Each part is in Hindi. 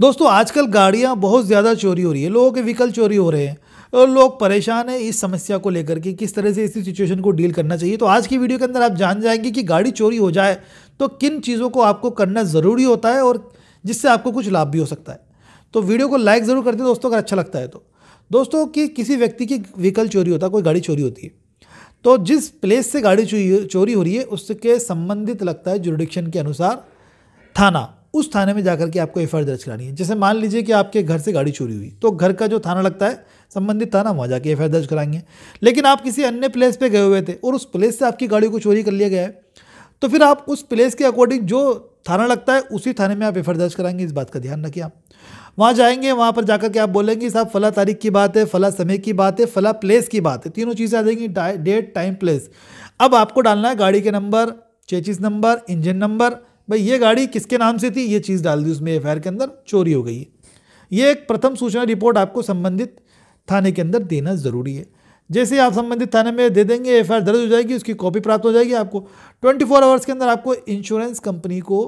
दोस्तों आजकल गाड़ियाँ बहुत ज़्यादा चोरी हो रही है लोगों के व्हीकल चोरी हो रहे हैं और लोग परेशान हैं इस समस्या को लेकर के किस तरह से इस सिचुएशन को डील करना चाहिए तो आज की वीडियो के अंदर आप जान जाएंगे कि गाड़ी चोरी हो जाए तो किन चीज़ों को आपको करना ज़रूरी होता है और जिससे आपको कुछ लाभ भी हो सकता है तो वीडियो को लाइक ज़रूर कर दें दोस्तों अगर अच्छा लगता है तो दोस्तों कि किसी व्यक्ति की व्हीकल चोरी होता है कोई गाड़ी चोरी होती है तो जिस प्लेस से गाड़ी चोरी हो रही है उसके संबंधित लगता है जुरडिक्शन के अनुसार थाना उस थाने में जाकर के आपको एफ दर्ज करानी है जैसे मान लीजिए कि आपके घर से गाड़ी चोरी हुई तो घर का जो थाना लगता है संबंधित थाना वहाँ जाके एफ दर्ज कराएंगे लेकिन आप किसी अन्य प्लेस पर गए हुए थे और उस प्लेस से आपकी गाड़ी को चोरी कर लिया गया है तो फिर आप उस प्लेस के अकॉर्डिंग जो थाना लगता है उसी थाने में आप एफ दर्ज कराएंगे इस बात का ध्यान रखिए आप वहाँ जाएंगे वहाँ पर जाकर के आप बोलेंगे साहब फला तारीख की बात है फला समय की बात है फला प्लेस की बात है तीनों चीज़ें आ जाएंगी डेट टाइम प्लेस अब आपको डालना है गाड़ी के number chassis number engine number भाई ये गाड़ी किसके नाम से थी ये चीज़ डाल दी उसमें एफ के अंदर चोरी हो गई है ये एक प्रथम सूचना रिपोर्ट आपको संबंधित थाने के अंदर देना ज़रूरी है जैसे आप संबंधित थाने में दे देंगे एफ दर्ज हो जाएगी उसकी कॉपी प्राप्त हो जाएगी आपको ट्वेंटी फोर आवर्स के अंदर आपको इंश्योरेंस कंपनी को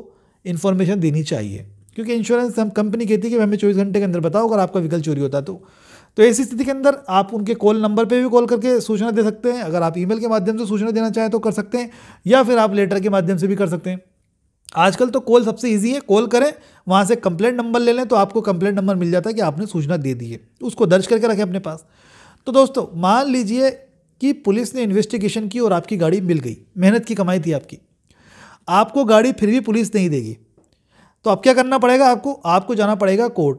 इन्फॉर्मेशन देनी चाहिए क्योंकि इंश्योरेंस हम कंपनी कहती है कि हमें चौबीस घंटे के अंदर बताओ अगर आपका व्हीकल चोरी होता तो तो ऐसी स्थिति के अंदर आप उनके कॉल नंबर पे भी कॉल करके सूचना दे सकते हैं अगर आप ईमेल के माध्यम से सूचना देना चाहें तो कर सकते हैं या फिर आप लेटर के माध्यम से भी कर सकते हैं आजकल तो कॉल सबसे ईजी है कॉल करें वहाँ से कंप्लेंट नंबर ले लें तो आपको कंप्लेंट नंबर मिल जाता है कि आपने सूचना दे दी है उसको दर्ज करके रखें अपने पास तो दोस्तों मान लीजिए कि पुलिस ने इन्वेस्टिगेशन की और आपकी गाड़ी मिल गई मेहनत की कमाई थी आपकी आपको गाड़ी फिर भी पुलिस नहीं देगी तो अब क्या करना पड़ेगा आपको आपको जाना पड़ेगा कोर्ट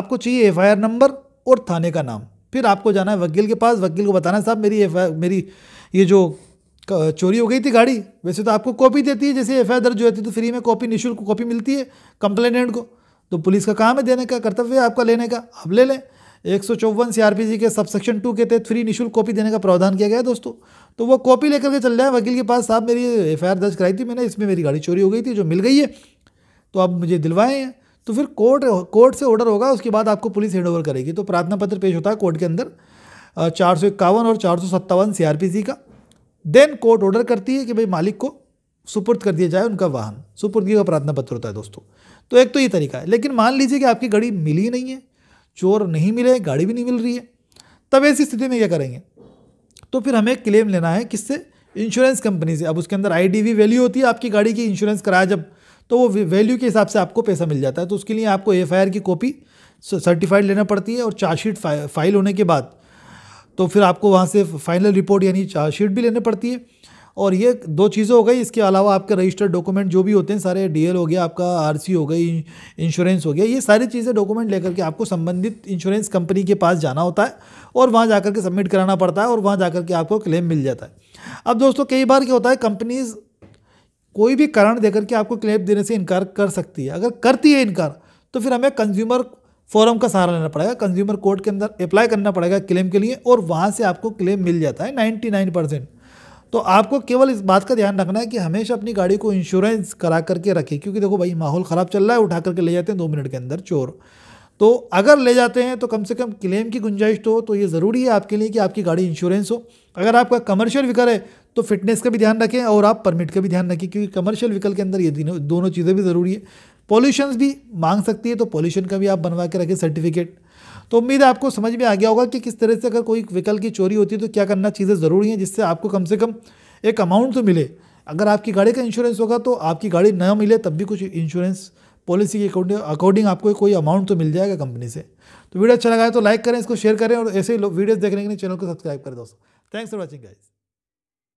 आपको चाहिए एफ नंबर और थाने का नाम फिर आपको जाना है वकील के पास वकील को बताना है साहब मेरी एफ मेरी ये जो चोरी हो गई थी गाड़ी वैसे तो आपको कॉपी देती है जैसे एफ आई दर्ज होती है तो फ्री में कॉपी निःशुल्क कॉपी मिलती है कंप्लेनेंट को तो पुलिस का काम है देने का कर्तव्य है आपका लेने का आप ले लें एक सौ चौवन सी आर पी जी के सबसेक्शन टू के तहत फ्री निःशुल्क कॉपी देने का प्रावधान किया गया है दोस्तों तो वो कॉपी लेकर के चल जाए वकील के पास साहब मेरी एफ दर्ज कराई थी मैंने इसमें मेरी गाड़ी चोरी हो गई थी जो मिल गई है तो आप मुझे दिलवाएँ हैं तो फिर कोर्ट कोर्ट से ऑर्डर होगा उसके बाद आपको पुलिस हैंड ओवर करेगी तो प्रार्थना पत्र पेश होता है कोर्ट के अंदर चार सौ इक्यावन और चार सौ सत्तावन सी आर पी जी का देन कोर्ट ऑर्डर करती है कि भाई मालिक को सुपुर्द कर दिया जाए उनका वाहन सुपुर्दगी का प्रार्थना पत्र होता है दोस्तों तो एक तो ये तरीका है लेकिन मान लीजिए कि आपकी गाड़ी मिली नहीं है चोर नहीं मिले गाड़ी भी नहीं मिल रही है तब ऐसी स्थिति में क्या करेंगे तो फिर हमें क्लेम लेना है किससे इंश्योरेंस कंपनी से अब उसके अंदर आई वैल्यू होती है आपकी गाड़ी की इंश्योरेंस कराया जब तो वो वैल्यू के हिसाब से आपको पैसा मिल जाता है तो उसके लिए आपको एफ की कॉपी सर्टिफाइड लेना पड़ती है और चार्जशीट फाइल होने के बाद तो फिर आपको वहाँ से फाइनल रिपोर्ट यानी चार्जशीट भी लेने पड़ती है और ये दो चीज़ें हो गई इसके अलावा आपके रजिस्टर्ड डॉक्यूमेंट जो भी होते हैं सारे डीएल हो गया आपका आरसी हो गई इंश्योरेंस हो गया ये सारी चीज़ें डॉक्यूमेंट लेकर के आपको संबंधित इंश्योरेंस कंपनी के पास जाना होता है और वहाँ जाकर के सबमिट कराना पड़ता है और वहाँ जाकर के आपको क्लेम मिल जाता है अब दोस्तों कई बार क्या होता है कंपनीज कोई भी कारण देकर के आपको क्लेम देने से इनकार कर सकती है अगर करती है इनकार तो फिर हमें कंज्यूमर फॉर्म का सहारा लेना पड़ेगा कंज्यूमर कोर्ट के अंदर अप्लाई करना पड़ेगा क्लेम के लिए और वहाँ से आपको क्लेम मिल जाता है नाइन्टी नाइन परसेंट तो आपको केवल इस बात का ध्यान रखना है कि हमेशा अपनी गाड़ी को इंश्योरेंस करा करके रखें क्योंकि देखो भाई माहौल ख़राब चल रहा है उठा करके ले जाते हैं दो मिनट के अंदर चोर तो अगर ले जाते हैं तो कम से कम क्लेम की गुंजाइश तो हो तो ये ज़रूरी है आपके लिए कि आपकी गाड़ी इंश्योरेंस हो अगर आपका कमर्शियल व्हीकल है तो फिटनेस का भी ध्यान रखें और आप परमिट का भी ध्यान रखें क्योंकि कमर्शियल व्हीकल के अंदर ये दोनों चीज़ें भी ज़रूरी है पॉल्यूशन भी मांग सकती है तो पॉल्यूशन का भी आप बनवा के रखें सर्टिफिकेट तो उम्मीद है आपको समझ में आ गया होगा कि किस तरह से अगर कोई व्हीकल की चोरी होती है तो क्या करना चीज़ें ज़रूरी हैं जिससे आपको कम से कम एक अमाउंट तो मिले अगर आपकी गाड़ी का इंश्योरेंस होगा तो आपकी गाड़ी न मिले तब भी कुछ इंश्योरेंस पॉलिसी के अकॉर्डिंग अकॉर्डिंग आपको कोई अमाउंट तो मिल जाएगा कंपनी से तो वीडियो अच्छा लगा है तो लाइक करें इसको शेयर करें और ऐसे ही वीडियोज़ देखने के लिए चैनल को सब्सक्राइब करें दोस्तों थैंक्स फॉर वॉचिंग गाइज़